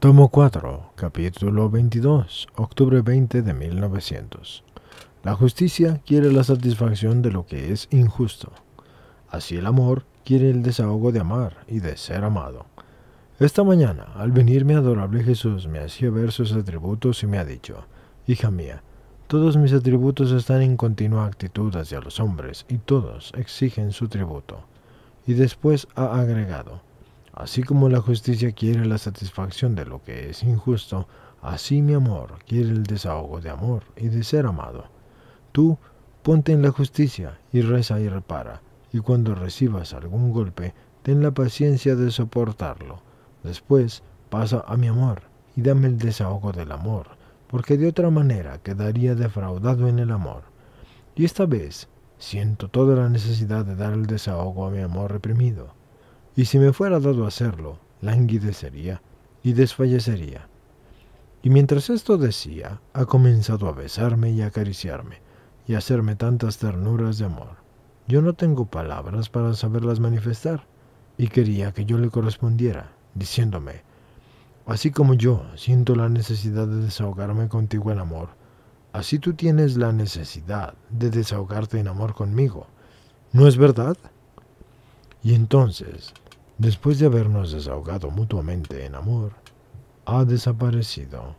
Tomo 4, capítulo 22, octubre 20 de 1900. La justicia quiere la satisfacción de lo que es injusto. Así el amor quiere el desahogo de amar y de ser amado. Esta mañana, al venir mi adorable Jesús me hacía ver sus atributos y me ha dicho, Hija mía, todos mis atributos están en continua actitud hacia los hombres y todos exigen su tributo. Y después ha agregado, Así como la justicia quiere la satisfacción de lo que es injusto, así mi amor quiere el desahogo de amor y de ser amado. Tú ponte en la justicia y reza y repara, y cuando recibas algún golpe, ten la paciencia de soportarlo. Después pasa a mi amor y dame el desahogo del amor, porque de otra manera quedaría defraudado en el amor. Y esta vez siento toda la necesidad de dar el desahogo a mi amor reprimido y si me fuera dado hacerlo, languidecería y desfallecería. Y mientras esto decía, ha comenzado a besarme y acariciarme, y a hacerme tantas ternuras de amor. Yo no tengo palabras para saberlas manifestar, y quería que yo le correspondiera, diciéndome, Así como yo siento la necesidad de desahogarme contigo en amor, así tú tienes la necesidad de desahogarte en amor conmigo. ¿No es verdad? Y entonces, después de habernos desahogado mutuamente en amor, ha desaparecido.